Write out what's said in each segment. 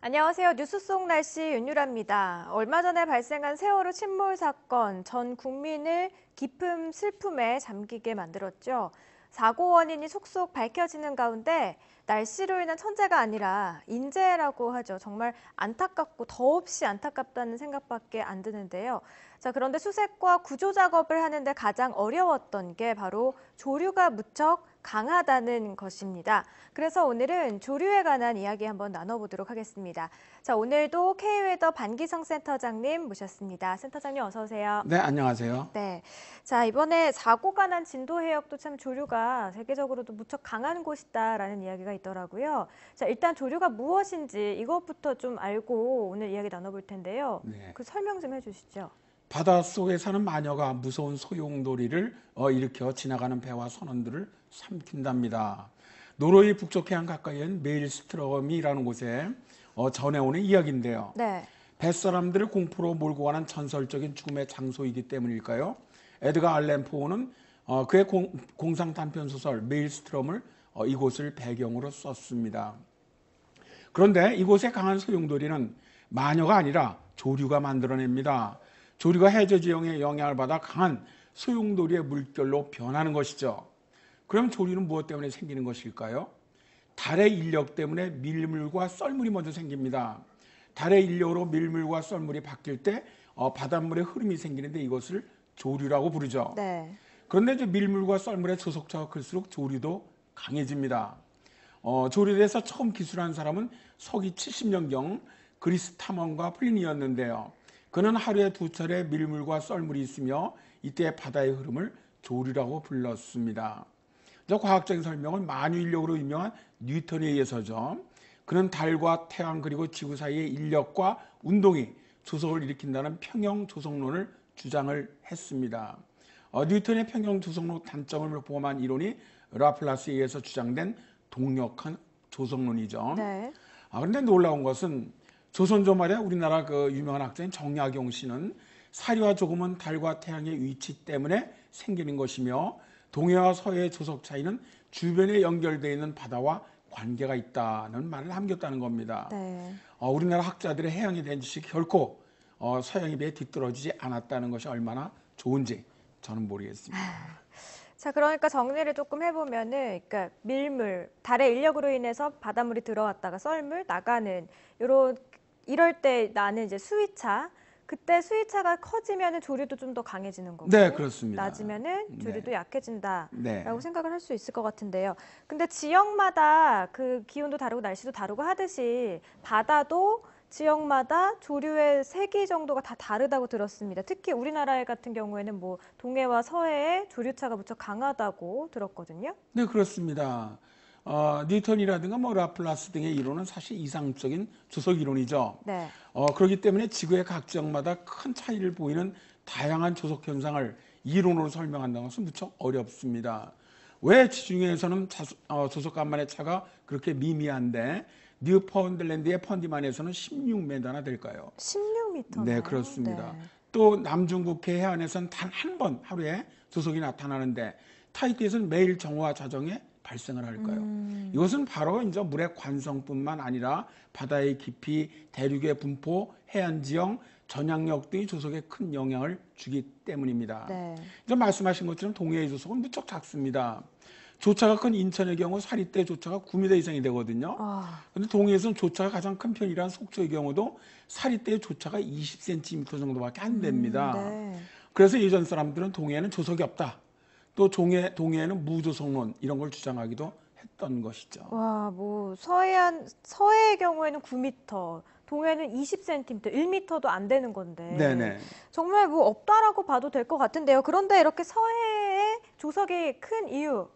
안녕하세요. 뉴스속 날씨 윤유라입니다. 얼마 전에 발생한 세월호 침몰 사건 전 국민을 깊은 슬픔에 잠기게 만들었죠. 사고 원인이 속속 밝혀지는 가운데 날씨로 인한 천재가 아니라 인재라고 하죠. 정말 안타깝고 더없이 안타깝다는 생각밖에 안 드는데요. 자, 그런데 수색과 구조 작업을 하는데 가장 어려웠던 게 바로 조류가 무척 강하다는 것입니다. 그래서 오늘은 조류에 관한 이야기 한번 나눠보도록 하겠습니다. 자, 오늘도 K웨더 반기성 센터장님 모셨습니다. 센터장님 어서 오세요. 네, 안녕하세요. 네. 자, 이번에 사고가 난 진도 해역도 참 조류가 세계적으로도 무척 강한 곳이다라는 이야기가 있더라고요. 자, 일단 조류가 무엇인지 이것부터 좀 알고 오늘 이야기 나눠볼 텐데요. 네. 그 설명 좀 해주시죠. 바닷속에 사는 마녀가 무서운 소용돌이를 어, 일으켜 지나가는 배와 선원들을 삼킨답니다. 노르웨이 북쪽 해안 가까이인 메일스트럼이라는 곳에 어, 전해오는 이야기인데요. 네. 뱃사람들을 공포로 몰고 가는 전설적인 죽음의 장소이기 때문일까요? 에드가 알렌 포는 어, 그의 공, 상 단편 소설 메일스트럼을 이곳을 배경으로 썼습니다. 그런데 이곳의 강한 소용돌이는 마녀가 아니라 조류가 만들어냅니다. 조류가 해저 지형의 영향을 받아 강한 소용돌이의 물결로 변하는 것이죠. 그럼 조류는 무엇 때문에 생기는 것일까요? 달의 인력 때문에 밀물과 썰물이 먼저 생깁니다. 달의 인력으로 밀물과 썰물이 바뀔 때 어, 바닷물의 흐름이 생기는데 이것을 조류라고 부르죠. 네. 그런데 이제 밀물과 썰물의 조속차가 클수록 조류도 강해집니다. 어, 조류에 대해서 처음 기술한 사람은 서기 70년경 그리스 탐험가 플린이었는데요. 그는 하루에 두 차례 밀물과 썰물이 있으며 이때 바다의 흐름을 조류라고 불렀습니다. 과학적인 설명은 만유 인력으로 유명한 뉴턴에 의해서죠. 그는 달과 태양 그리고 지구 사이의 인력과 운동이 조성을 일으킨다는 평형 조성론을 주장을 했습니다. 어, 뉴턴의 평형 조성론 단점을 포함한 이론이 라플라스에 의해서 주장된 동력한 조성론이죠. 네. 아, 그런데 놀라운 것은 조선조 말에 우리나라 그 유명한 학자인 정약용 씨는 사리와 조금은 달과 태양의 위치 때문에 생기는 것이며 동해와 서해의 조석 차이는 주변에 연결되어 있는 바다와 관계가 있다는 말을 남겼다는 겁니다. 네. 어, 우리나라 학자들의 해양에 대한 지식 결코 어, 서양에 비해 뒤떨어지지 않았다는 것이 얼마나 좋은지 저는 모르겠습니다. 아, 자, 그러니까 정리를 조금 해보면은, 그러니까 밀물, 달의 인력으로 인해서 바닷물이 들어왔다가 썰물 나가는 이런 이럴 때 나는 이제 수위차. 그때 수위차가 커지면은 조류도 좀 더 강해지는 거고, 네, 그렇습니다. 낮으면은 네. 조류도 네. 약해진다라고 네. 생각을 할 수 있을 것 같은데요. 근데 지역마다 그 기온도 다르고 날씨도 다르고 하듯이 바다도 지역마다 조류의 세기 정도가 다 다르다고 들었습니다. 특히 우리나라 같은 경우에는 뭐 동해와 서해의 조류차가 무척 강하다고 들었거든요. 네, 그렇습니다. 어, 뉴턴이라든가 뭐 라플라스 등의 이론은 사실 이상적인 주석 이론이죠. 네. 어, 그렇기 때문에 지구의 각 지역마다 큰 차이를 보이는 다양한 조석 현상을 이론으로 설명한다는 것은 무척 어렵습니다. 왜 지중해에서는 자수, 어, 조속간만의 차가 그렇게 미미한데 뉴운들랜드의 펀디만에서는 16m나 될까요? 16m. 네, 그렇습니다. 네. 또 남중국해 해안에선 단 한 번 하루에 조속이 나타나는데 타이티에서는 매일 정오와 자정에 발생을 할까요? 음. 이것은 바로 이제 물의 관성뿐만 아니라 바다의 깊이, 대륙의 분포, 해안 지형, 전향력등이 조석에 큰 영향을 주기 때문입니다. 네. 이 말씀하신 것처럼 동해의 조석은 무척 작습니다. 조차가 큰 인천의 경우 사리대 조차가 9m 이상이 되거든요. 그런데 아. 동해에서는 조차가 가장 큰편이라는 속초의 경우도 사리대 조차가 20cm 정도밖에 안 음, 됩니다. 음, 네. 그래서 예전 사람들은 동해에는 조석이 없다. 또 종해, 동해에는 무조성론 이런 걸 주장하기도 했던 것이죠. 와, 뭐 서해안 서해의 경우에는 9m, 동해는 20cm, 1m도 안 되는 건데. 네네. 정말 뭐 없다라고 봐도 될 것 같은데요. 그런데 이렇게 서해의 조석이 큰 이유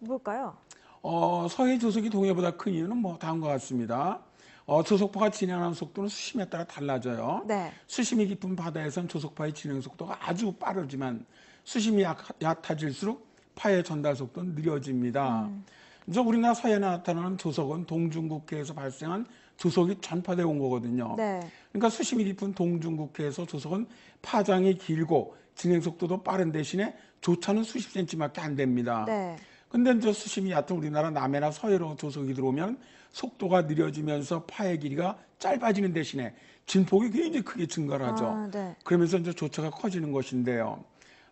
뭘까요? 어, 서해 조석이 동해보다 큰 이유는 뭐 다음과 같습니다. 어, 조속파가 진행하는 속도는 수심에 따라 달라져요. 네. 수심이 깊은 바다에선 조속파의 진행 속도가 아주 빠르지만 수심이 약, 얕아질수록 파의 전달 속도는 느려집니다. 음. 그래서 우리나라 서해에 나타나는 조석은 동중국해에서 발생한 조석이 전파되어 온 거거든요. 네. 그러니까 수심이 깊은 동중국해에서 조석은 파장이 길고 진행 속도도 빠른 대신에 조차는 수십 센치밖에 안 됩니다. 네. 근데 이제 수심이 얕은 우리나라 남해나 서해로 조석이 들어오면 속도가 느려지면서 파의 길이가 짧아지는 대신에 진폭이 굉장히 크게 증가를 하죠. 아, 네. 그러면서 이제 조차가 커지는 것인데요.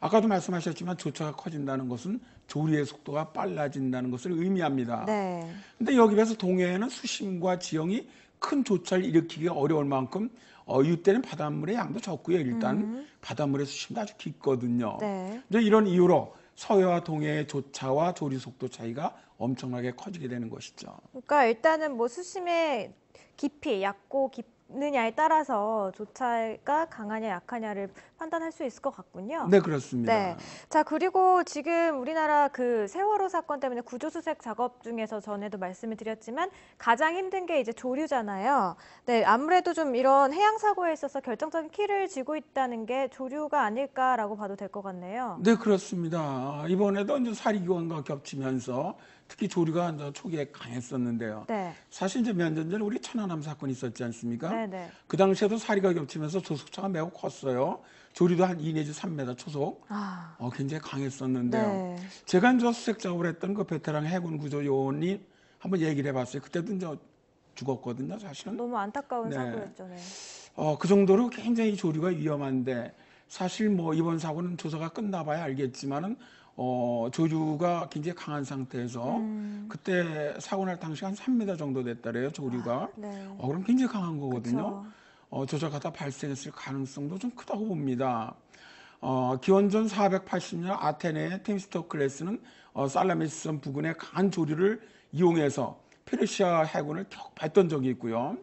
아까도 말씀하셨지만 조차가 커진다는 것은 조리의 속도가 빨라진다는 것을 의미합니다. 네. 근데 여기 에서 동해에는 수심과 지형이 큰 조차를 일으키기 어려울 만큼 어, 이때는 바닷물의 양도 적고요. 일단 음. 바닷물의 수심도 아주 깊거든요. 네. 이제 이런 이유로 서해와 동해의 조차와 조리 속도 차이가 엄청나게 커지게 되는 것이죠. 그러니까 일단은 뭐 수심의 깊이, 얕고 깊이 느냐에 따라서 조차가 강하냐 약하냐를 판단할 수 있을 것 같군요. 네, 그렇습니다. 네. 자, 그리고 지금 우리나라 그 세월호 사건 때문에 구조수색 작업 중에서 전에도 말씀을 드렸지만 가장 힘든 게 이제 조류잖아요. 네, 아무래도 좀 이런 해양 사고에 있어서 결정적인 키를 쥐고 있다는 게 조류가 아닐까라고 봐도 될 것 같네요. 네, 그렇습니다. 이번에도 이제 사리기원과 겹치면서 특히 조류가 이제 초기에 강했었는데요. 네. 사실 이제 몇년 전에 우리 천안함 사건이 있었지 않습니까? 네, 네. 그 당시에도 사리가 겹치면서 조속차가 매우 컸어요. 조류도 한 2 내지 3m 초속. 아. 어, 굉장히 강했었는데요. 네. 제가 이제 수색 작업을 했던 그 베테랑 해군 구조 요원이 한번 얘기를 해봤어요. 그때도 이제 죽었거든요, 사실은. 너무 안타까운 네. 사고였죠. 네. 어, 그 정도로 굉장히 조류가 위험한데 사실 뭐 이번 사고는 조사가 끝나봐야 알겠지만은 어, 조류가 굉장히 강한 상태에서 음. 그때 사고 날 당시 한 3m 정도 됐다래요, 조류가. 아, 네. 어, 그럼 굉장히 강한 거거든요. 어, 조작하다 발생했을 가능성도 좀 크다고 봅니다. 어, 기원전 480년 아테네의 템스토클레스는 어, 살라미스섬 부근의 강한 조류를 이용해서 페르시아 해군을 격발던 적이 있고요.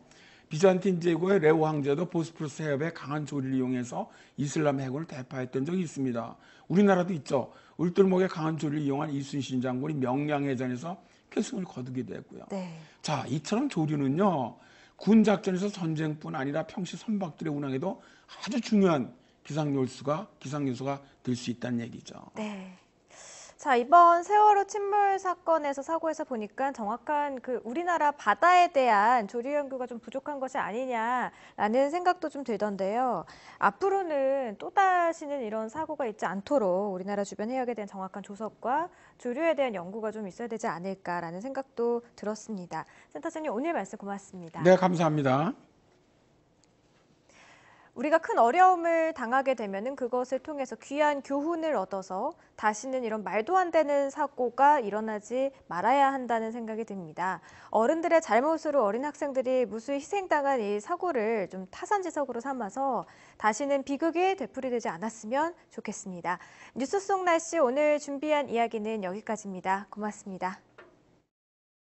비잔틴 제국의 레오 황제도 보스프러스 해협의 강한 조리를 이용해서 이슬람 해군을 대파했던 적이 있습니다. 우리나라도 있죠. 울돌목의 강한 조리를 이용한 이순신 장군이 명량해전에서 쾌승을 거두게도고요 네. 자, 이처럼 조류는요. 군 작전에서 전쟁뿐 아니라 평시 선박들의 운항에도 아주 중요한 기상 요소가 기상 요소가 될 수 있다는 얘기죠. 네. 자, 이번 세월호 침몰 사건에서 사고에서 보니까 정확한 그 우리나라 바다에 대한 조류 연구가 좀 부족한 것이 아니냐라는 생각도 좀 들던데요. 앞으로는 또다시는 이런 사고가 있지 않도록 우리나라 주변 해역에 대한 정확한 조석과 조류에 대한 연구가 좀 있어야 되지 않을까라는 생각도 들었습니다. 센터장님 오늘 말씀 고맙습니다. 네, 감사합니다. 우리가 큰 어려움을 당하게 되면은 그것을 통해서 귀한 교훈을 얻어서 다시는 이런 말도 안 되는 사고가 일어나지 말아야 한다는 생각이 듭니다. 어른들의 잘못으로 어린 학생들이 무수히 희생당한 이 사고를 좀 타산지석으로 삼아서 다시는 비극이 되풀이되지 않았으면 좋겠습니다. 뉴스 속 날씨 오늘 준비한 이야기는 여기까지입니다. 고맙습니다.